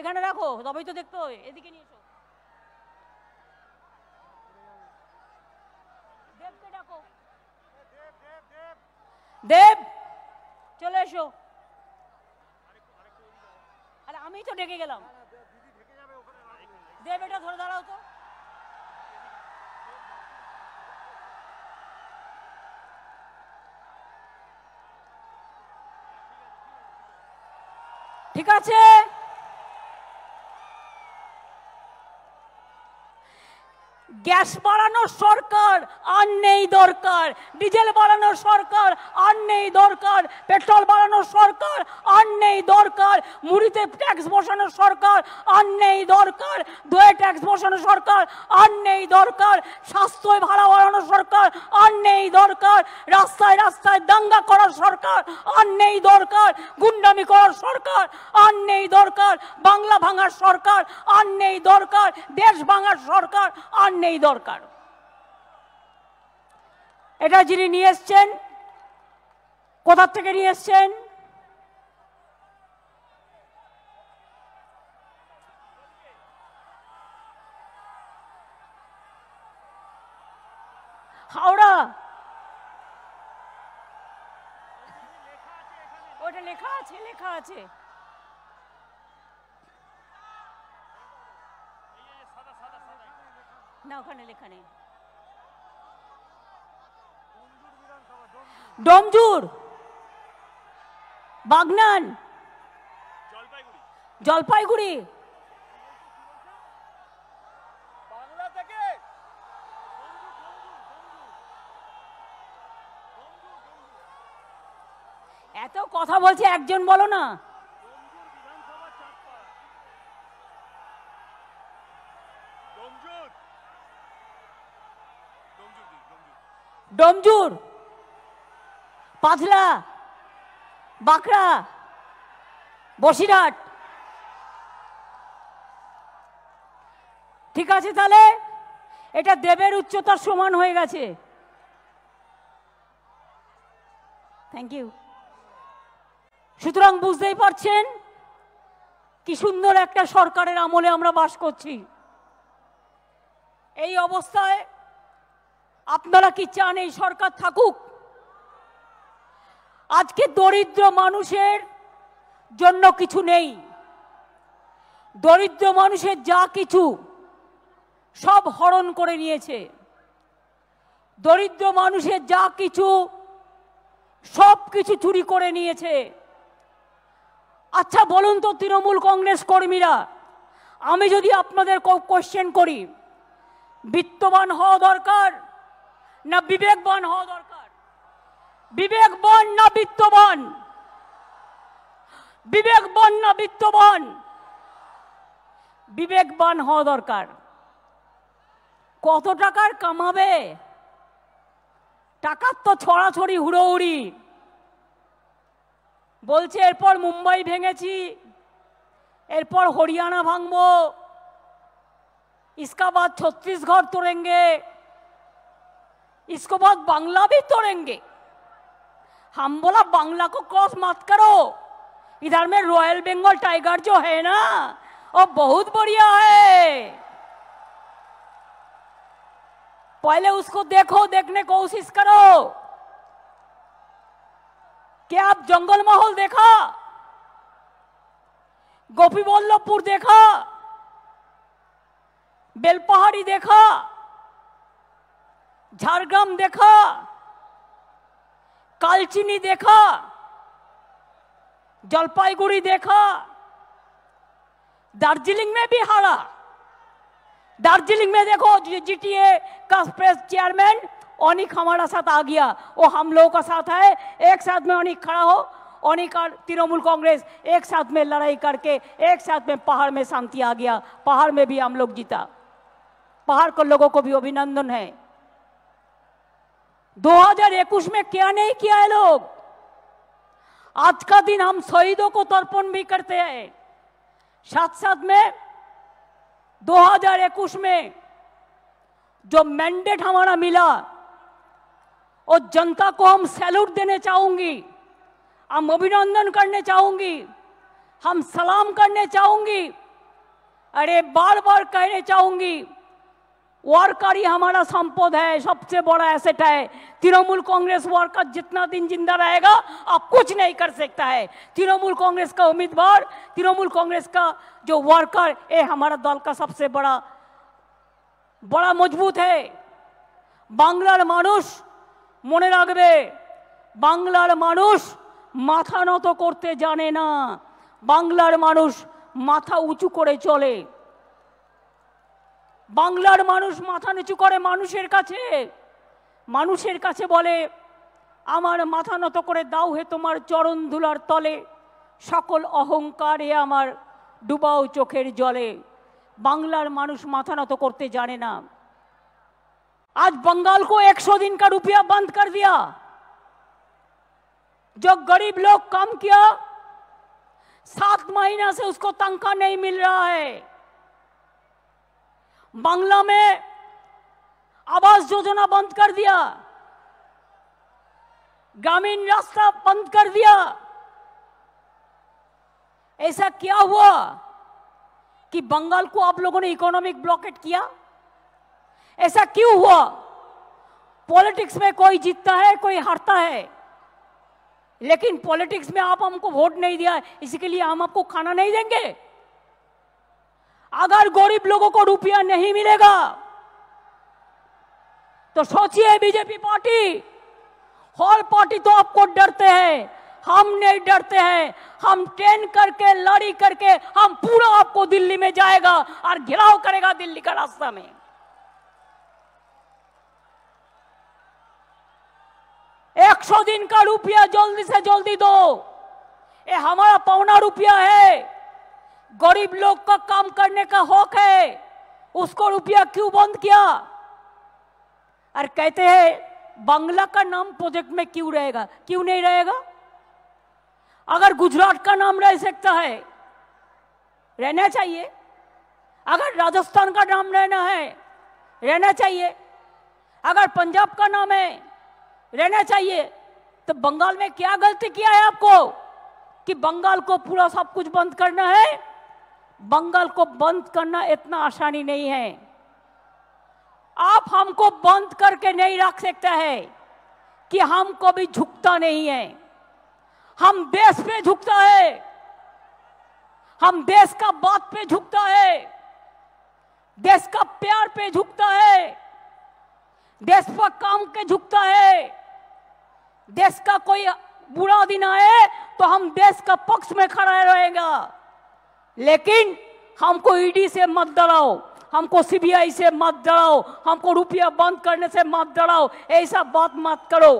এখানে রাখো তবেই তো দেখতে হবে এদিকে নিয়ে এসো দেব চলে এসো আরে আমি তো ডেকে গেলাম দেব এটা ধরে দাঁড়াও তো ঠিক আছে গ্যাস বাড়ানোর সরকার আর নেই দরকার ডিজেল বাড়ানোর সরকার নেই দরকার পেট্রোল বাড়ানোর সরকার আর নেই দরকার মুড়িতে ট্যাক্স বসানোর সরকার আর নেই দরকার দয়ে ট্যাক্স বসানোর সরকার আর নেই দরকার স্বাস্থ্য ভাড়া বাড়ানোর সরকার আর নেই দরকার রাস্তায় রাস্তায় দাঙ্গা করার সরকার আর নেই দরকার গুন্ডামি করার সরকার আর নেই দরকার বাংলা ভাঙার সরকার আর নেই দরকার দেশ ভাঙার সরকার আর নেই দরকার এটা যিনি নিয়ে এসছেন কোথার থেকে নিয়ে এসছেন হাওড়া ওটা লেখা আছে লেখা আছে না ওখানে লেখা নেই ডমজুর বাগনান জলপাইগুড়ি এত কথা বলছে একজন বলো না ডমজুর পাথলা বাঁকড়া বসিরহাট ঠিক আছে তাহলে এটা দেবের উচ্চতার সমান হয়ে গেছে থ্যাংক ইউ সুতরাং বুঝতেই পারছেন কি সুন্দর একটা সরকারের আমলে আমরা বাস করছি এই অবস্থায় আপনারা কি চান এই সরকার থাকুক আজকে দরিদ্র মানুষের জন্য কিছু নেই দরিদ্র মানুষের যা কিছু সব হরণ করে নিয়েছে দরিদ্র মানুষের যা কিছু সব কিছু চুরি করে নিয়েছে আচ্ছা বলুন তো তৃণমূল কংগ্রেস কর্মীরা আমি যদি আপনাদের কোশ্চেন করি বিত্তবান হওয়া দরকার না বিবেকবান হওয়া দরকার বিবেকবন না বিত্তবন বিবেকবন না বিত্তবন বিবেকবান হওয়া দরকার কত টাকার কামাবে টাকার তো ছড়াছড়ি হুড়োহুড়ি বলছে এরপর মুম্বাই ভেঙেছি এরপর হরিয়ানা ভাঙব ইস্কাবাদ ছত্তিশগড় তোরেঙ্গে ইস্কোবাদ বাংলা বি তোরেঙ্গে हम बोला बांग्ला को क्रॉस मत करो इधर में रॉयल बेंगल टाइगर जो है ना वो बहुत बढ़िया है पहले उसको देखो देखने कोशिश करो क्या आप जंगल माहौल देखा गोपी बल्लभपुर देखा बेलपहाड़ी देखा झारग्राम देखा कालचीनी देखा जलपाईगुड़ी देखा दार्जिलिंग में भी हारा दार्जिलिंग में देखो जीटीए का प्रेस चेयरमैन ओनिक हमारा साथ आ गया वो हम लोगों का साथ है एक साथ में ओनिक खड़ा हो ओनिक और तृणमूल कांग्रेस एक साथ में लड़ाई करके एक साथ में पहाड़ में शांति आ गया पहाड़ में भी हम लोग जीता पहाड़ के लोगों को भी अभिनंदन है 2021 में क्या नहीं किया है लोग आज का दिन हम शहीदों को तर्पण भी करते हैं साथ साथ में 2021 में जो मैंडेट हमारा मिला और जनता को हम सैल्यूट देने चाहूंगी हम अभिनंदन करने चाहूंगी हम सलाम करने चाहूंगी अरे बार बार कहने चाहूंगी वर्कर ही हमारा संपद है सबसे बड़ा एसेट है तृणमूल कांग्रेस वर्कर जितना दिन जिंदा रहेगा आप कुछ नहीं कर सकता है तृणमूल कांग्रेस का उम्मीदवार तृणमूल कांग्रेस का जो वर्कर ये हमारा दल का सबसे बड़ा बड़ा মজবুত है বাংলার মানুষ মনে রাখবে বাংলার মানুষ মাথা নত করতে জানে না বাংলার মানুষ মাথা উঁচু করে চলে বাংলার মানুষ মাথা নিচু করে মানুষের কাছে মানুষের কাছে বলে আমার মাথা নত করে দাও হে তোমার চরণ ধুলার তলে সকল অহংকারে আমার ডুবাও চোখের জলে বাংলার মানুষ মাথা নত করতে জানে না আজ বঙ্গাল কো একশো দিন का রুপিয়া बंद কর দিয়া जो গরিব লোক কাম কিয়া সাত মহিনা সে उसको तनख्वाह नहीं मिल रहा बांग्ला में आवास योजना बंद कर दिया ग्रामीण रास्ता बंद कर दिया ऐसा क्या हुआ कि बंगाल को आप लोगों ने इकोनॉमिक ब्लॉकेट किया ऐसा क्यों हुआ पॉलिटिक्स में कोई जीतता है कोई हारता है लेकिन पॉलिटिक्स में आप हमको वोट नहीं दिया इसी के लिए हम आपको खाना नहीं देंगे अगर गरीब लोगों को रुपया नहीं मिलेगा तो सोचिए बीजेपी पार्टी हॉल पार्टी तो आपको डरते हैं हम नहीं डरते हैं हम ट्रेन करके लड़ी करके हम पूरा आपको दिल्ली में जाएगा और घिराव करेगा दिल्ली का रास्ता में एक सौ दिन का रुपया जल्दी से जल्दी दो ये हमारा पौना रुपया है गरीब लोग का काम करने का हक है उसको रुपया क्यों बंद किया और कहते हैं बांग्ला का नाम प्रोजेक्ट में क्यों रहेगा क्यों नहीं रहेगा अगर गुजरात का नाम रह सकता है रहना चाहिए अगर राजस्थान का नाम रहना है रहना चाहिए अगर पंजाब का नाम है रहना चाहिए तो बंगाल में क्या गलती किया है आपको कि बंगाल को पूरा सब कुछ बंद करना है बंगाल को बंद करना इतना आसानी नहीं है आप हमको बंद करके नहीं रख सकते है कि हम कभी झुकता नहीं है हम देश पे झुकता है हम देश का बात पे झुकता है देश का प्यार पे झुकता है देश पर काम के झुकता है देश का कोई बुरा दिन आए तो हम देश का पक्ष में खड़ा रहेगा लेकिन हमको ईडी e से मत डराओ हमको सीबीआई से मत डराओ हमको रुपया बंद करने से मत डराओ ऐसा बात मत करो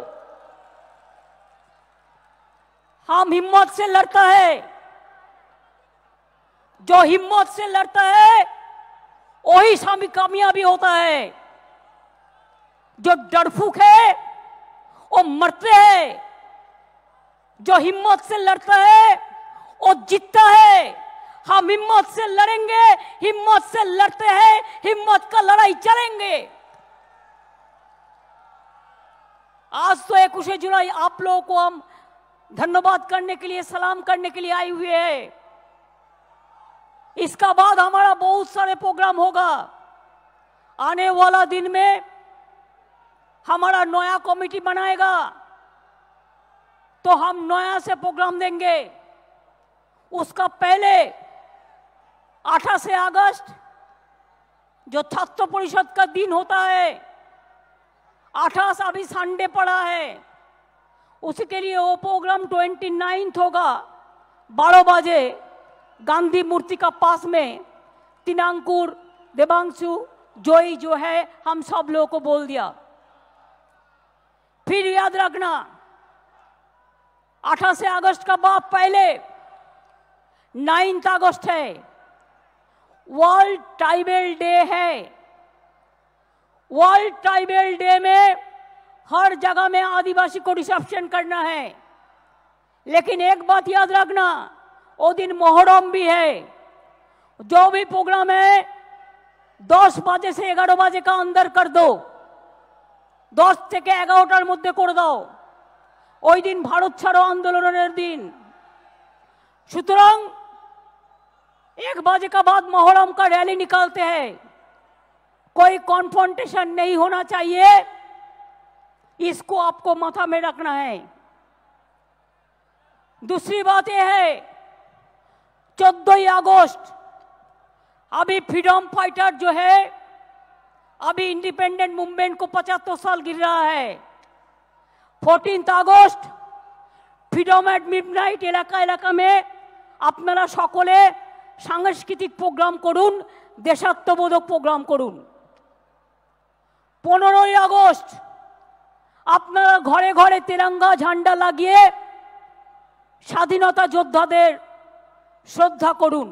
हम हिम्मत से लड़ता है जो हिम्मत से लड़ता है वही स्वामी कामयाबी होता है जो डरफूक है वो मरते हैं जो हिम्मत से लड़ता है वो जीतता है हम हिम्मत से लड़ेंगे हिम्मत से लड़ते हैं हिम्मत का लड़ाई चलेंगे आज तो एक उसे जुलाई आप लोगों को हम धन्यवाद करने के लिए सलाम करने के लिए आए हुए हैं इसका बाद हमारा बहुत सारे प्रोग्राम होगा आने वाला दिन में हमारा नया कमेटी बनाएगा तो हम नया से प्रोग्राम देंगे उसका पहले अठासे अगस्त जो छात्र परिषद का दिन होता है अठाश अभी संडे पड़ा है उसके लिए वो प्रोग्राम ट्वेंटी नाइन्थ होगा बारह बजे गांधी मूर्ति का पास में तिनांकुर देवांशु जोई जो है हम सब लोगों को बोल दिया फिर याद रखना 18 अगस्त का बाप पहले नाइन्थ अगस्त है वर्ल्ड ट्राइबल डे है वर्ल्ड ट्राइबल डे में हर जगह में आदिवासी को रिसेप्शन करना है लेकिन एक बात याद रखना वो दिन मोहरम भी है जो भी प्रोग्राम है दस बजे से एगारो बजे का अंदर कर दो दस थे एगारोटार मध्य कर दो ओ दिन भारत छाड़ो आंदोलन दिन সুতরাং एक बजे का बाद मोहरम का रैली निकालते हैं कोई कॉन्फ्रोंटेशन नहीं होना चाहिए इसको आपको माथा में रखना है दूसरी बात यह है चौदह अगस्त अभी फ्रीडम फाइटर जो है अभी इंडिपेंडेंट मूवमेंट को पचहत्तर साल गिर रहा है fourteen August freedom at night इलाका इलाका में अपनारा सकले সাংস্কৃতিক প্রোগ্রাম করুন দেশাত্মবোধক প্রোগ্রাম করুন পনেরোই আগস্ট আপনারা ঘরে ঘরে তেরাঙ্গা ঝান্ডা লাগিয়ে স্বাধীনতা যোদ্ধাদের শ্রদ্ধা করুন